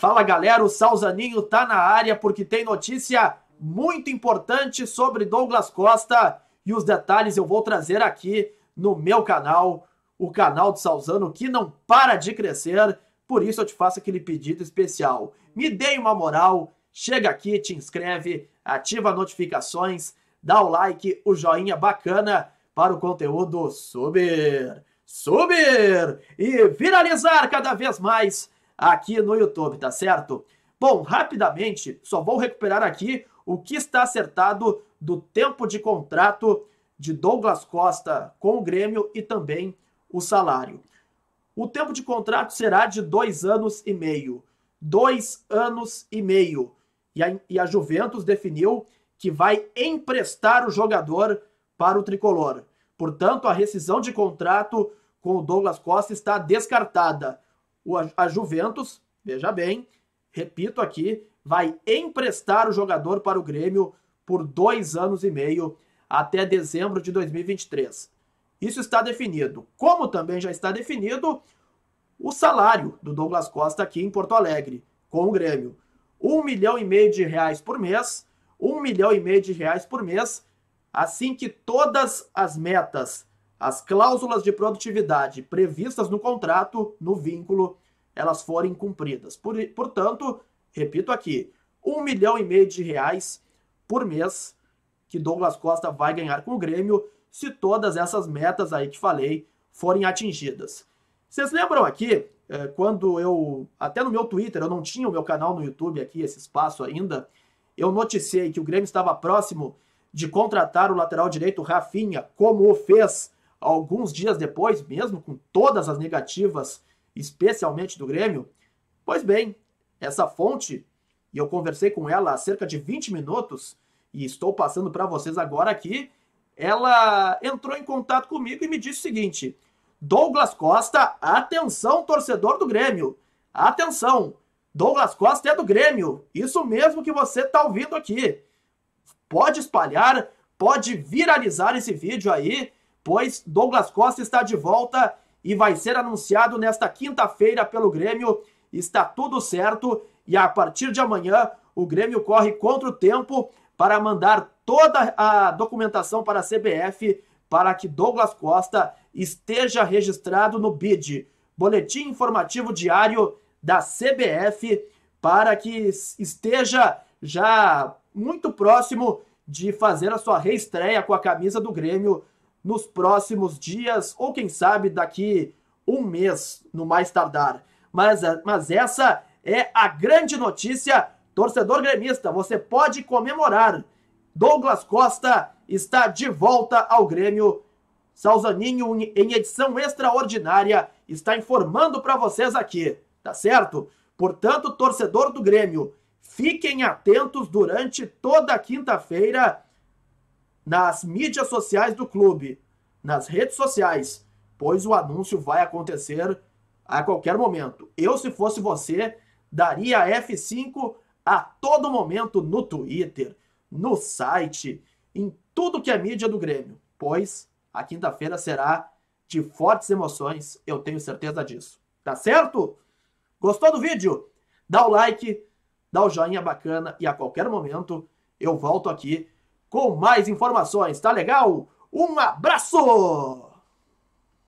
Fala galera, o Salzaninho tá na área porque tem notícia muito importante sobre Douglas Costa e os detalhes eu vou trazer aqui no meu canal, o canal do Salzano que não para de crescer. Por isso eu te faço aquele pedido especial. Me dê uma moral, chega aqui, te inscreve, ativa notificações, dá o like, o joinha bacana para o conteúdo subir, subir e viralizar cada vez mais aqui no YouTube, tá certo? Bom, rapidamente, só vou recuperar aqui o que está acertado do tempo de contrato de Douglas Costa com o Grêmio e também o salário. O tempo de contrato será de dois anos e meio. Dois anos e meio. E a, e a Juventus definiu que vai emprestar o jogador para o tricolor. Portanto, a rescisão de contrato com o Douglas Costa está descartada a Juventus, veja bem, repito aqui, vai emprestar o jogador para o Grêmio por dois anos e meio até dezembro de 2023. Isso está definido. Como também já está definido o salário do Douglas Costa aqui em Porto Alegre, com o Grêmio. Um milhão e meio de reais por mês, um milhão e meio de reais por mês, assim que todas as metas as cláusulas de produtividade previstas no contrato, no vínculo, elas forem cumpridas. Por, portanto, repito aqui, um milhão e meio de reais por mês que Douglas Costa vai ganhar com o Grêmio se todas essas metas aí que falei forem atingidas. Vocês lembram aqui, eh, quando eu, até no meu Twitter, eu não tinha o meu canal no YouTube aqui, esse espaço ainda, eu noticiei que o Grêmio estava próximo de contratar o lateral direito Rafinha, como o fez alguns dias depois, mesmo com todas as negativas, especialmente do Grêmio? Pois bem, essa fonte, e eu conversei com ela há cerca de 20 minutos, e estou passando para vocês agora aqui, ela entrou em contato comigo e me disse o seguinte: Douglas Costa, atenção, torcedor do Grêmio. Atenção, Douglas Costa é do Grêmio. Isso mesmo que você está ouvindo aqui. Pode espalhar, pode viralizar esse vídeo aí pois Douglas Costa está de volta e vai ser anunciado nesta quinta-feira pelo Grêmio. Está tudo certo e a partir de amanhã o Grêmio corre contra o tempo para mandar toda a documentação para a CBF para que Douglas Costa esteja registrado no BID, Boletim Informativo Diário da CBF, para que esteja já muito próximo de fazer a sua reestreia com a camisa do Grêmio nos próximos dias, ou quem sabe daqui um mês, no mais tardar. Mas, eh, mas essa é a grande notícia, torcedor gremista. Você pode comemorar. Douglas Costa está de volta ao Grêmio. Salzaninho, em edição extraordinária, está informando para vocês aqui, tá certo? Portanto, torcedor do Grêmio, fiquem atentos durante toda a quinta-feira nas mídias sociais do clube, nas redes sociais, pois o anúncio vai acontecer a qualquer momento. Eu, se fosse você, daria F5 a todo momento no Twitter, no site, em tudo que é mídia do Grêmio, pois a quinta-feira será de fortes emoções, eu tenho certeza disso. Tá certo? Gostou do vídeo? Dá o like, dá o joinha bacana e a qualquer momento eu volto aqui com mais informações, tá legal? Um abraço!